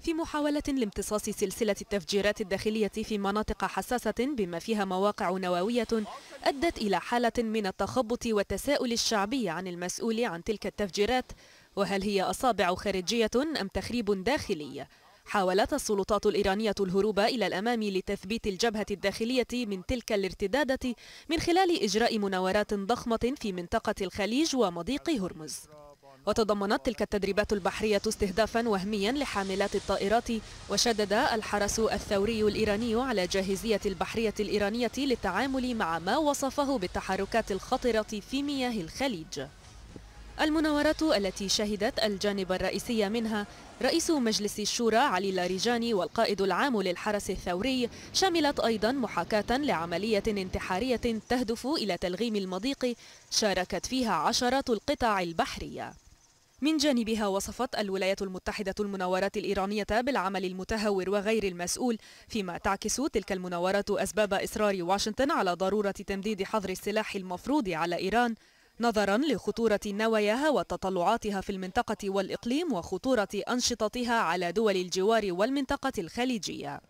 في محاولة لامتصاص سلسلة التفجيرات الداخلية في مناطق حساسة بما فيها مواقع نووية أدت إلى حالة من التخبط والتساؤل الشعبي عن المسؤول عن تلك التفجيرات وهل هي أصابع خارجية أم تخريب داخلي؟ حاولت السلطات الإيرانية الهروب إلى الأمام لتثبيت الجبهة الداخلية من تلك الارتدادة من خلال إجراء مناورات ضخمة في منطقة الخليج ومضيق هرمز وتضمنت تلك التدريبات البحرية استهدافا وهميا لحاملات الطائرات وشدد الحرس الثوري الإيراني على جاهزية البحرية الإيرانية للتعامل مع ما وصفه بالتحركات الخطرة في مياه الخليج المناورات التي شهدت الجانب الرئيسي منها رئيس مجلس الشورى علي لاريجاني والقائد العام للحرس الثوري شملت أيضا محاكاة لعملية انتحارية تهدف إلى تلغيم المضيق شاركت فيها عشرات القطع البحرية من جانبها وصفت الولايات المتحدة المناورات الإيرانية بالعمل المتهور وغير المسؤول فيما تعكس تلك المناورات أسباب إصرار واشنطن على ضرورة تمديد حظر السلاح المفروض على إيران نظرا لخطورة نواياها وتطلعاتها في المنطقة والإقليم وخطورة أنشطتها على دول الجوار والمنطقة الخليجية